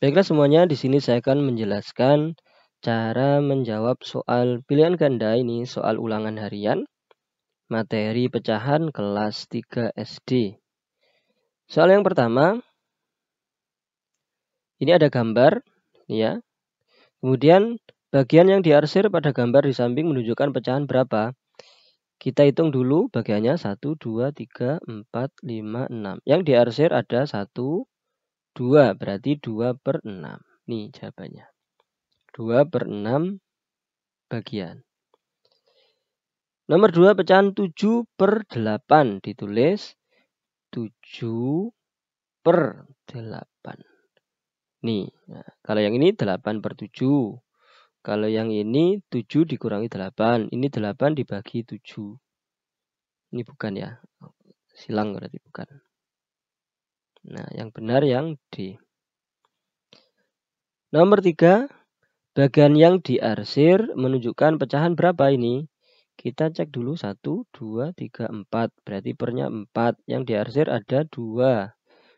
Baiklah semuanya, di sini saya akan menjelaskan cara menjawab soal pilihan ganda ini, soal ulangan harian, materi pecahan kelas 3 SD. Soal yang pertama, ini ada gambar, ya. Kemudian bagian yang diarsir pada gambar di samping menunjukkan pecahan berapa. Kita hitung dulu bagiannya 1, 2, 3, 4, 5, 6. Yang diarsir ada 1, 2, berarti 2 per 6. Nih jawabannya. 2 per 6 bagian. Nomor 2 pecahan 7 per 8 ditulis 7 per 8. Nih, nah, kalau yang ini 8 per 7. Kalau yang ini 7 dikurangi 8. Ini 8 dibagi 7. Ini bukan ya. Silang berarti bukan. Nah, yang benar yang D. Nomor 3, bagian yang diarsir menunjukkan pecahan berapa ini? Kita cek dulu 1, 2, 3, 4. Berarti pernya 4. Yang diarsir ada 2.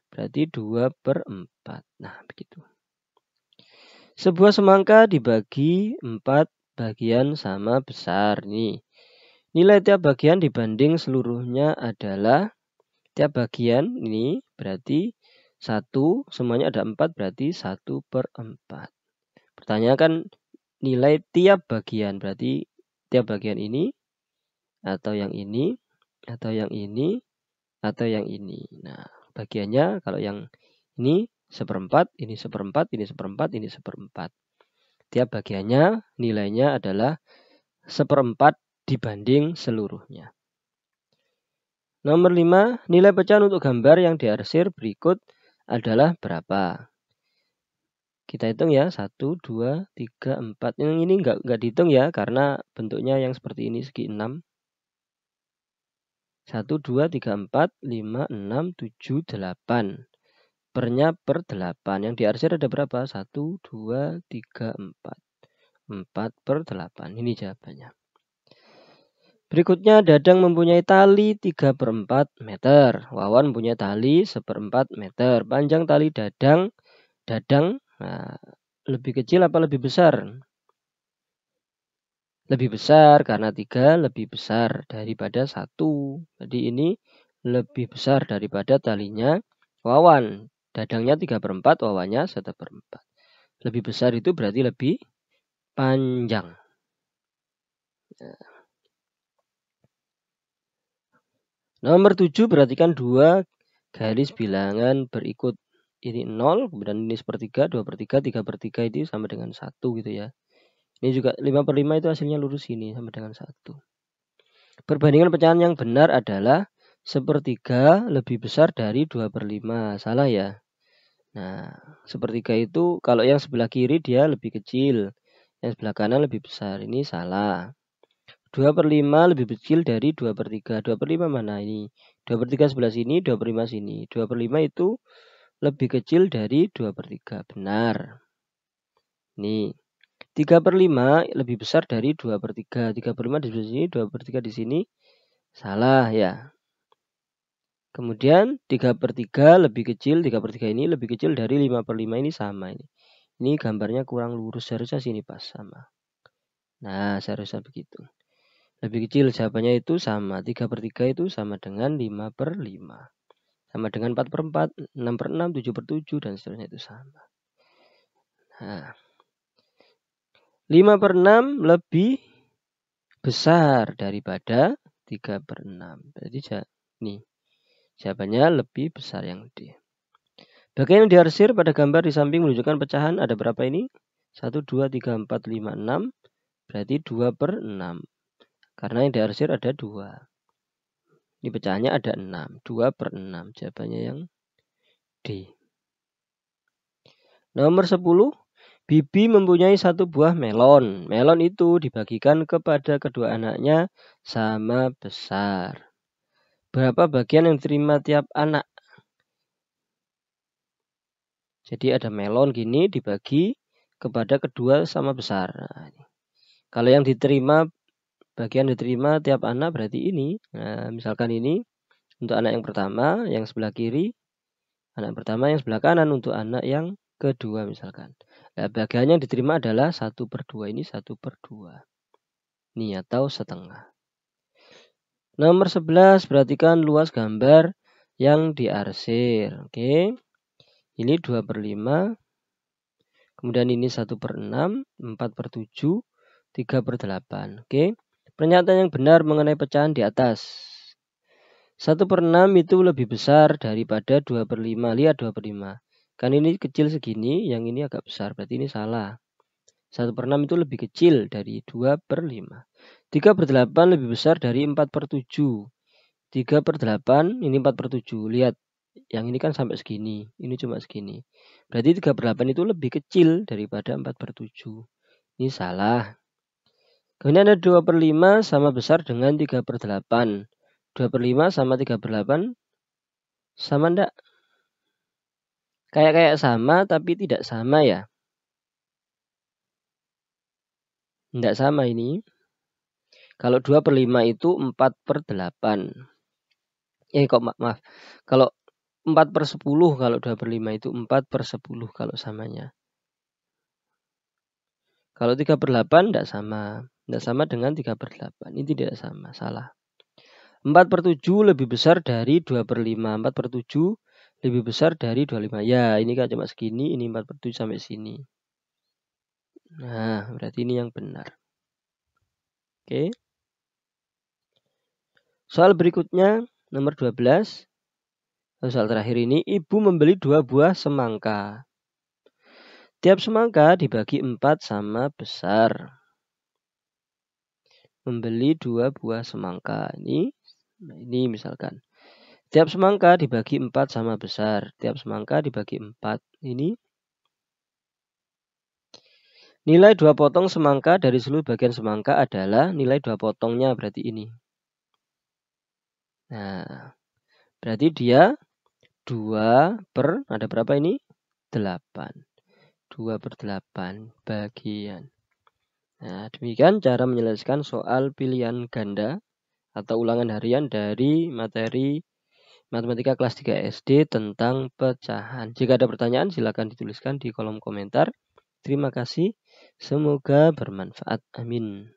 Berarti 2 per 4. Nah, begitu. Sebuah semangka dibagi 4 bagian sama besar. Nih, nilai tiap bagian dibanding seluruhnya adalah Tiap bagian ini berarti satu semuanya ada empat berarti satu per 4. kan nilai tiap bagian, berarti tiap bagian ini, atau yang ini, atau yang ini, atau yang ini. Nah, bagiannya kalau yang ini seperempat, ini seperempat, ini seperempat, ini seperempat. Tiap bagiannya nilainya adalah seperempat dibanding seluruhnya. Nomor 5, nilai pecahan untuk gambar yang diarsir berikut adalah berapa? Kita hitung ya, 1, 2, 3, 4. Yang ini nggak, enggak dihitung ya, karena bentuknya yang seperti ini, segi 6. 1, 2, 3, 4, 5, 6, 7, 8. Pernya per 8. Yang diarsir ada berapa? 1, 2, 3, 4. 4 per 8. Ini jawabannya. Berikutnya Dadang mempunyai tali 3 per 4 meter. Wawan punya tali 1 per 4 meter. Panjang tali Dadang, Dadang nah, lebih kecil apa lebih besar? Lebih besar karena 3 lebih besar daripada 1. Jadi ini lebih besar daripada talinya Wawan. Dadangnya 3 per 4, Wawannya 1 per 4. Lebih besar itu berarti lebih panjang. Nah. Nomor 7 perhatikan dua garis bilangan berikut. Ini 0, kemudian ini 1 per 3, 2 per 3, 3 per 3 itu sama dengan 1 gitu ya. Ini juga 5 per 5 itu hasilnya lurus ini sama dengan 1. Perbandingan pecahan yang benar adalah 1 per 3 lebih besar dari 2 per 5. Salah ya? Nah, 1 per 3 itu kalau yang sebelah kiri dia lebih kecil. Yang sebelah kanan lebih besar. Ini salah. 2 per 5 lebih kecil dari 2 per 3. 2 per 5 mana ini? 2 per 3 sebelah sini, 2 per 5 sini. 2 per 5 itu lebih kecil dari 2 per 3. Benar. Nih. 3 per 5 lebih besar dari 2 per 3. 3 per 5 di sebelah sini, 2 per 3 di sini. Salah ya. Kemudian 3 per 3 lebih kecil, 3 per 3 ini lebih kecil dari 5 per 5 ini sama ini. Ini gambarnya kurang lurus, seharusnya sini pas sama. Nah, seharusnya begitu lebih kecil jawabannya itu sama 3 per 3 itu sama dengan 5 per 5 sama dengan 4 per 4 6 per 6 7 per 7 dan seterusnya itu sama nah 5 per 6 lebih besar daripada 3 per 6 jadi nih jawabannya lebih besar yang D bagian yang diarsir pada gambar di samping menunjukkan pecahan ada berapa ini 1, 2, 3, 4, 5, 6 berarti 2 per 6 karena yang diarsir ada dua. Ini pecahannya ada enam, dua per enam Jawabannya yang D. Nomor 10. Bibi mempunyai satu buah melon. Melon itu dibagikan kepada kedua anaknya sama besar. Berapa bagian yang terima tiap anak? Jadi ada melon gini dibagi kepada kedua sama besar. Nah, Kalau yang diterima bagian diterima tiap anak berarti ini. Nah, misalkan ini untuk anak yang pertama, yang sebelah kiri, anak yang pertama yang sebelah kanan untuk anak yang kedua misalkan. Nah, bagian yang diterima adalah satu per dua ini satu per dua. Ini atau setengah. Nomor 11 perhatikan luas gambar yang diarsir. Oke. Ini dua per lima, Kemudian ini satu per enam, empat per tujuh, tiga per delapan, Oke. Pernyataan yang benar mengenai pecahan di atas. 1 per 6 itu lebih besar daripada 2 per 5. Lihat 2 per 5. Kan ini kecil segini, yang ini agak besar. Berarti ini salah. 1 per 6 itu lebih kecil dari 2 per 5. 3 per 8 lebih besar dari 4 per 7. 3 per 8, ini 4 per 7. Lihat, yang ini kan sampai segini. Ini cuma segini. Berarti 3 per 8 itu lebih kecil daripada 4 per 7. Ini salah. Kemudian ada 2 per 5 sama besar dengan 3 per 8. 2 per 5 sama 3 per 8 sama enggak? Kayak-kayak sama tapi tidak sama ya. Tidak sama ini. Kalau 2 per 5 itu 4 per 8. Eh kok ma maaf. Kalau 4 per 10 kalau 2 per 5 itu 4 per 10 kalau samanya. Kalau 3 per 8 tidak sama. Tidak sama dengan 3 per 8. Ini tidak sama, salah. 4 per 7 lebih besar dari 2 per 5. 4 per 7 lebih besar dari 25. Ya, ini kan cuma segini, ini 4 per 7 sampai sini. Nah, berarti ini yang benar. Oke. Soal berikutnya, nomor 12. Soal terakhir ini, ibu membeli dua buah semangka. Tiap semangka dibagi 4 sama besar membeli dua buah semangka. Ini, nah, ini misalkan. Tiap semangka dibagi empat sama besar. Tiap semangka dibagi empat. Ini Nilai dua potong semangka dari seluruh bagian semangka adalah nilai dua potongnya berarti ini. Nah, berarti dia dua per, ada berapa ini? Delapan. Dua per delapan bagian. Nah, demikian cara menjelaskan soal pilihan ganda atau ulangan harian dari materi matematika kelas 3 SD tentang pecahan. Jika ada pertanyaan silakan dituliskan di kolom komentar. Terima kasih, semoga bermanfaat. Amin.